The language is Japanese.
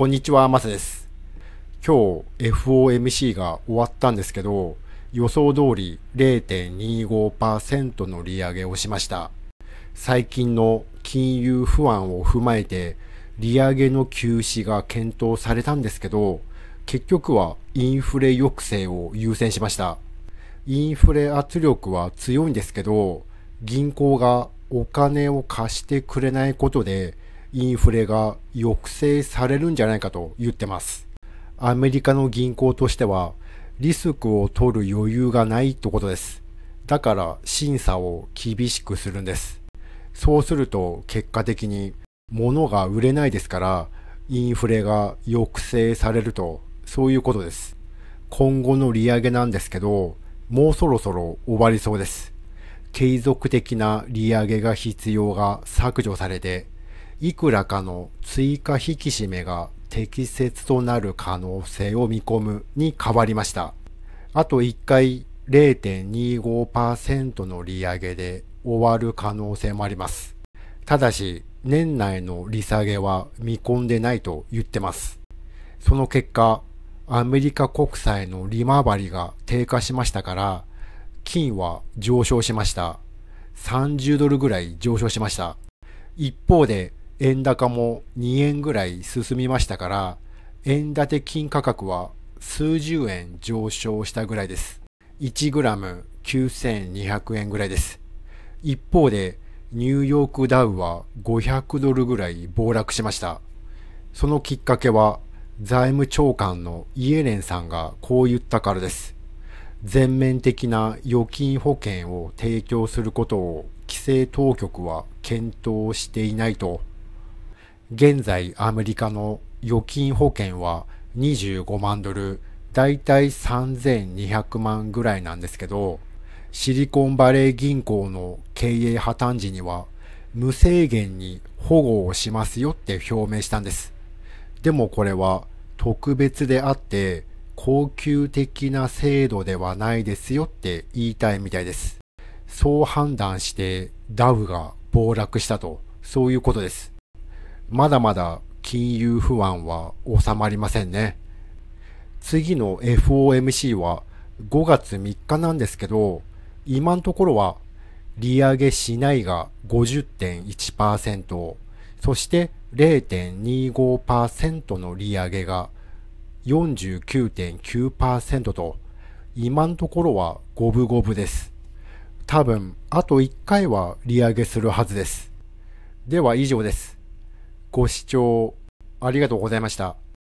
こんにちは、マサです。今日 FOMC が終わったんですけど、予想通り0.25%の利上げをしました。最近の金融不安を踏まえて、利上げの休止が検討されたんですけど、結局はインフレ抑制を優先しました。インフレ圧力は強いんですけど、銀行がお金を貸してくれないことでインフレが抑制されるんじゃないかと言ってます。アメリカの銀行としてはリスクを取る余裕がないってことです。だから審査を厳しくするんです。そうすると結果的に物が売れないですからインフレが抑制されるとそういうことです。今後の利上げなんですけどもうそろそろ終わりそうです。継続的な利上げが必要が削除されていくらかの追加引き締めが適切となる可能性を見込むに変わりました。あと1回0.25%の利上げで終わる可能性もあります。ただし、年内の利下げは見込んでないと言ってます。その結果、アメリカ国債の利回りが低下しましたから、金は上昇しました。30ドルぐらい上昇しました。一方で、円高も2円ぐらい進みましたから、円建て金価格は数十円上昇したぐらいです。1ム9 2 0 0円ぐらいです。一方で、ニューヨークダウは500ドルぐらい暴落しました。そのきっかけは、財務長官のイエレンさんがこう言ったからです。全面的な預金保険を提供することを規制当局は検討していないと現在アメリカの預金保険は25万ドル、だいたい3200万ぐらいなんですけど、シリコンバレー銀行の経営破綻時には無制限に保護をしますよって表明したんです。でもこれは特別であって高級的な制度ではないですよって言いたいみたいです。そう判断してダウが暴落したと、そういうことです。まだまだ金融不安は収まりませんね。次の FOMC は5月3日なんですけど、今のところは利上げしないが50.1%、そして0.25%の利上げが49.9%と、今のところは五分五分です。多分、あと1回は利上げするはずです。では以上です。ご視聴ありがとうございました。